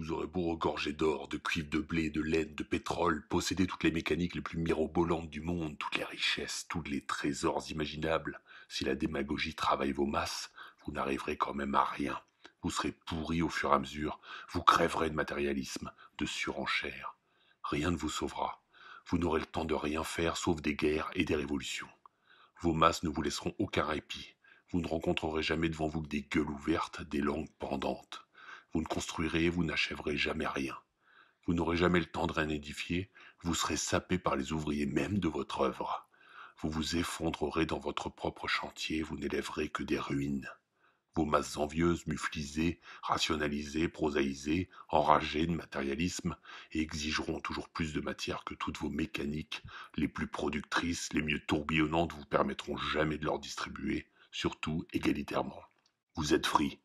Vous aurez beau regorger d'or, de cuivre, de blé, de laine, de pétrole, posséder toutes les mécaniques les plus mirobolantes du monde, toutes les richesses, tous les trésors imaginables. Si la démagogie travaille vos masses, vous n'arriverez quand même à rien. Vous serez pourri au fur et à mesure, vous crèverez de matérialisme, de surenchère. Rien ne vous sauvera. Vous n'aurez le temps de rien faire sauf des guerres et des révolutions. Vos masses ne vous laisseront aucun répit. Vous ne rencontrerez jamais devant vous que des gueules ouvertes, des langues pendantes. Vous ne construirez, vous n'achèverez jamais rien. Vous n'aurez jamais le temps de rien édifier, vous serez sapé par les ouvriers même de votre œuvre. Vous vous effondrerez dans votre propre chantier, vous n'élèverez que des ruines. Vos masses envieuses, muflisées, rationalisées, prosaïsées, enragées de matérialisme, exigeront toujours plus de matière que toutes vos mécaniques, les plus productrices, les mieux tourbillonnantes, vous permettront jamais de leur distribuer, surtout égalitairement. Vous êtes free.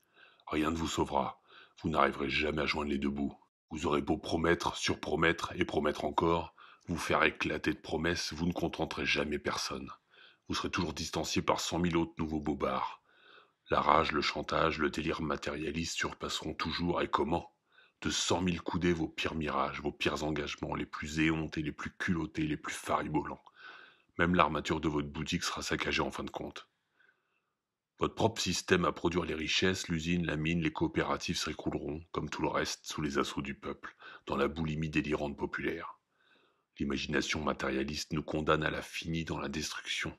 Rien ne vous sauvera vous n'arriverez jamais à joindre les deux bouts. Vous aurez beau promettre, surpromettre et promettre encore, vous faire éclater de promesses, vous ne contenterez jamais personne. Vous serez toujours distancié par cent mille autres nouveaux bobards. La rage, le chantage, le délire matérialiste surpasseront toujours, et comment De cent mille coudées vos pires mirages, vos pires engagements, les plus éhontés, les plus culottés, les plus faribolants. Même l'armature de votre boutique sera saccagée en fin de compte. Notre propre système à produire les richesses, l'usine, la mine, les coopératives s'écrouleront, comme tout le reste, sous les assauts du peuple, dans la boulimie délirante populaire. L'imagination matérialiste nous condamne à la finie dans la destruction.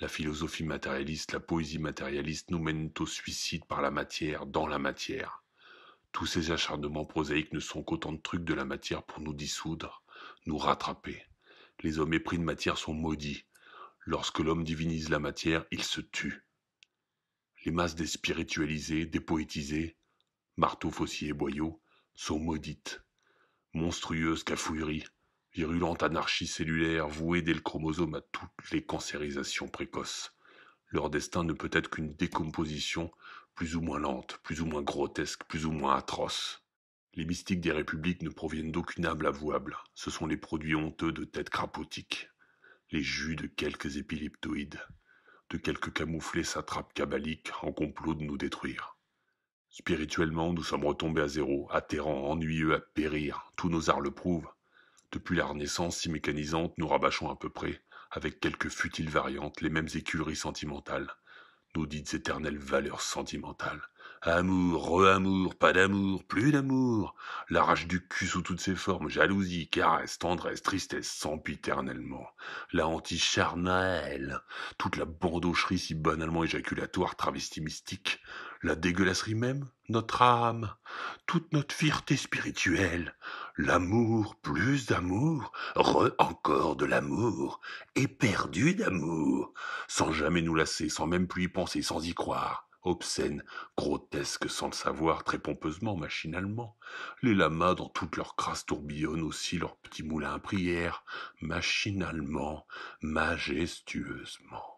La philosophie matérialiste, la poésie matérialiste nous mènent au suicide par la matière, dans la matière. Tous ces acharnements prosaïques ne sont qu'autant de trucs de la matière pour nous dissoudre, nous rattraper. Les hommes épris de matière sont maudits. Lorsque l'homme divinise la matière, il se tue les masses des spiritualisés, des poétisés, marteaux, fossiers et boyaux, sont maudites. Monstrueuses cafouilleries, virulentes anarchies cellulaires vouées dès le chromosome à toutes les cancérisations précoces. Leur destin ne peut être qu'une décomposition plus ou moins lente, plus ou moins grotesque, plus ou moins atroce. Les mystiques des républiques ne proviennent d'aucune âme avouable, ce sont les produits honteux de têtes crapotiques, les jus de quelques épileptoïdes, de quelques camouflés satrapes cabaliques en complot de nous détruire. Spirituellement, nous sommes retombés à zéro, atterrants, ennuyeux à périr, tous nos arts le prouvent. Depuis la Renaissance si mécanisante, nous rabâchons à peu près, avec quelques futiles variantes, les mêmes écuries sentimentales, nos dites éternelles valeurs sentimentales, Amour, re-amour, pas d'amour, plus d'amour. La rage du cul sous toutes ses formes, jalousie, caresse, tendresse, tristesse, sempiternellement. La anti-charnelle, toute la bandocherie si banalement éjaculatoire, travesti mystique. La dégueulasserie même, notre âme, toute notre fierté spirituelle. L'amour, plus d'amour, re encore de l'amour, éperdu d'amour, sans jamais nous lasser, sans même plus y penser, sans y croire obscène, grotesque sans le savoir, très pompeusement, machinalement. Les lamas, dans toute leur crasse, tourbillonnent aussi leurs petits moulins à prière, machinalement, majestueusement.